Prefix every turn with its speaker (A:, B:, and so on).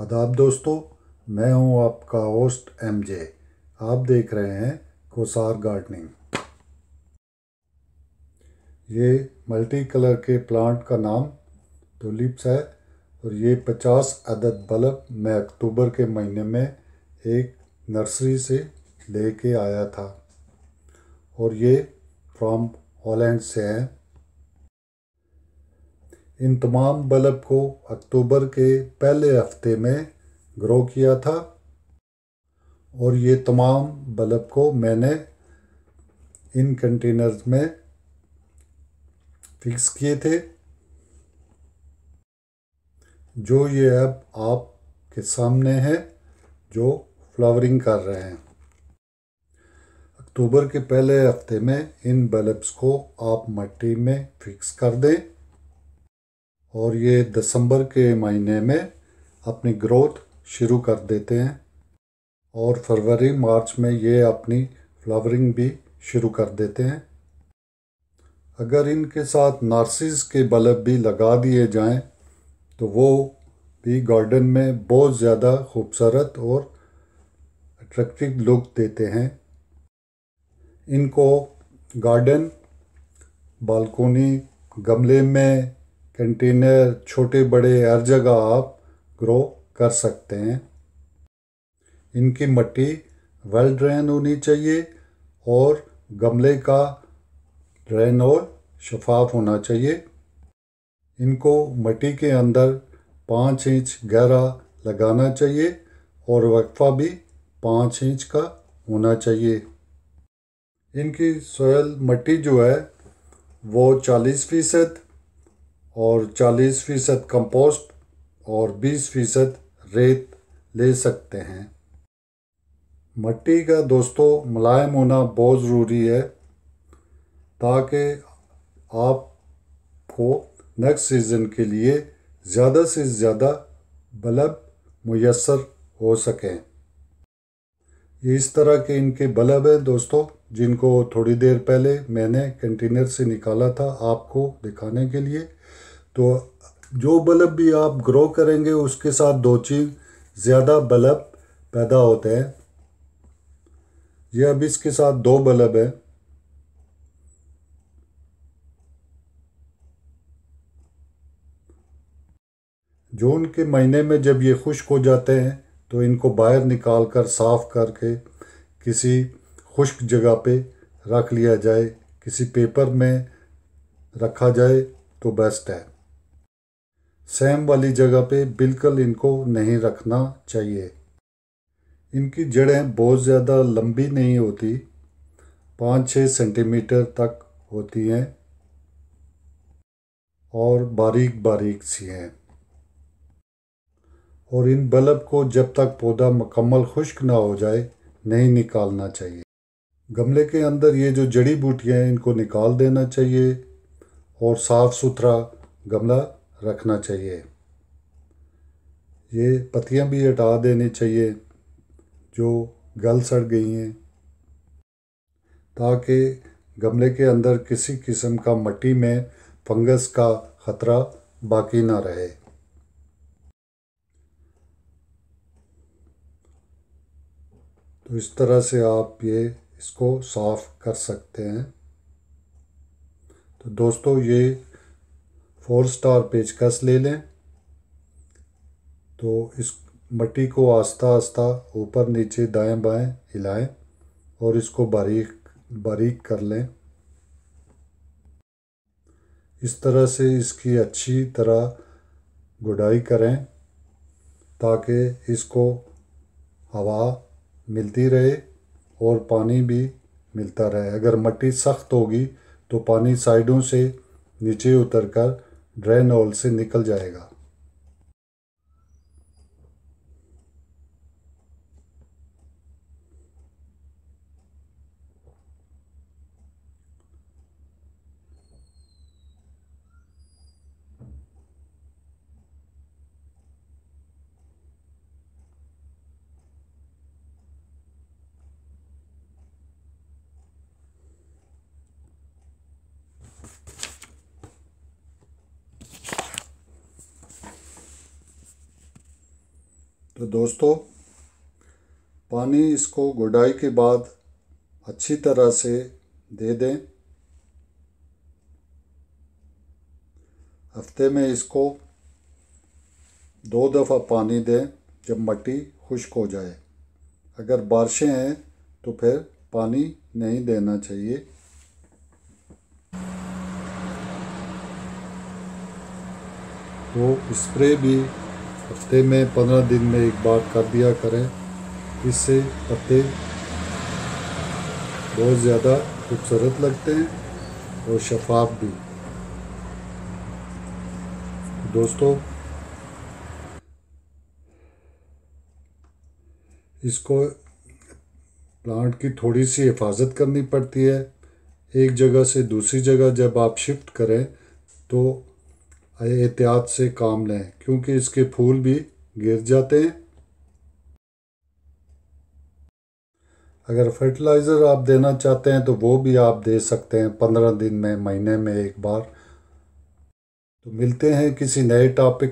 A: आदाब दोस्तों मैं हूं आपका होस्ट एमजे आप देख रहे हैं कोसार गार्डनिंग ये मल्टी कलर के प्लांट का नाम टुलिप्स है और ये पचास अदद बल्ब मैं अक्टूबर के महीने में एक नर्सरी से लेके आया था और ये फ्रॉम हॉलैंड से हैं इन तमाम बल्ब को अक्टूबर के पहले हफ्ते में ग्रो किया था और ये तमाम बल्ब को मैंने इन कंटेनर्स में फिक्स किए थे जो ये ऐप के सामने हैं जो फ्लावरिंग कर रहे हैं अक्टूबर के पहले हफ्ते में इन बल्ब्स को आप मट्टी में फिक्स कर दें और ये दिसंबर के महीने में अपनी ग्रोथ शुरू कर देते हैं और फरवरी मार्च में ये अपनी फ्लावरिंग भी शुरू कर देते हैं अगर इनके साथ नार्सिस के बल्ब भी लगा दिए जाएं तो वो भी गार्डन में बहुत ज़्यादा खूबसूरत और अट्रैक्टिव लुक देते हैं इनको गार्डन बालकोनी गमले में कंटेनर छोटे बड़े हर जगह आप ग्रो कर सकते हैं इनकी मट्टी वेल ड्रेन होनी चाहिए और गमले का ड्रेन और शफाफ होना चाहिए इनको मट्टी के अंदर पाँच इंच गहरा लगाना चाहिए और वक्फा भी पाँच इंच का होना चाहिए इनकी सोयल मट्टी जो है वो चालीस फीसद और 40 फीसद कंपोस्ट और 20 फीसद रेत ले सकते हैं मट्टी का दोस्तों मुलायम होना बहुत ज़रूरी है ताकि आपको नेक्स्ट सीज़न के लिए ज़्यादा से ज़्यादा बल्ब मैसर हो सकें इस तरह के इनके बल्ब हैं दोस्तों जिनको थोड़ी देर पहले मैंने कंटेनर से निकाला था आपको दिखाने के लिए तो जो बल्ब भी आप ग्रो करेंगे उसके साथ दो चीज ज़्यादा बल्ब पैदा होते हैं ये अब इसके साथ दो बल्ब है जून के महीने में जब ये खुश्क हो जाते हैं तो इनको बाहर निकाल कर साफ करके किसी खुश्क जगह पे रख लिया जाए किसी पेपर में रखा जाए तो बेस्ट है सेम वाली जगह पे बिल्कुल इनको नहीं रखना चाहिए इनकी जड़ें बहुत ज़्यादा लंबी नहीं होती पाँच छः सेंटीमीटर तक होती हैं और बारीक बारीक सी हैं और इन बल्ब को जब तक पौधा मुकम्मल खुश्क ना हो जाए नहीं निकालना चाहिए गमले के अंदर ये जो जड़ी बूटियाँ हैं इनको निकाल देना चाहिए और साफ़ सुथरा गमला रखना चाहिए ये पत्तियाँ भी हटा देनी चाहिए जो गल सड़ गई हैं ताकि गमले के अंदर किसी किस्म का मट्टी में फंगस का ख़तरा बाकी ना रहे तो इस तरह से आप ये इसको साफ़ कर सकते हैं तो दोस्तों ये फोर स्टार पेचकस ले लें तो इस मट्टी को आस्ता आस्ता ऊपर नीचे दाएं बाएं हिलाएं और इसको बारीक बारीक कर लें इस तरह से इसकी अच्छी तरह गुडाई करें ताकि इसको हवा मिलती रहे और पानी भी मिलता रहे अगर मट्टी सख्त होगी तो पानी साइडों से नीचे उतर कर ड्रेन होल से निकल जाएगा तो दोस्तों पानी इसको गुडाई के बाद अच्छी तरह से दे दें हफ्ते में इसको दो दफ़ा पानी दें जब मट्टी खुश्क हो जाए अगर बारिशें हैं तो फिर पानी नहीं देना चाहिए तो स्प्रे भी हफ्ते में पंद्रह दिन में एक बार कर दिया करें इससे पत्ते बहुत ज़्यादा खूबसूरत लगते हैं और शफाफ भी दोस्तों इसको प्लांट की थोड़ी सी हिफाजत करनी पड़ती है एक जगह से दूसरी जगह जब आप शिफ्ट करें तो एहतियात से काम लें क्योंकि इसके फूल भी गिर जाते हैं अगर फर्टिलाइज़र आप देना चाहते हैं तो वो भी आप दे सकते हैं पंद्रह दिन में महीने में एक बार तो मिलते हैं किसी नए टॉपिक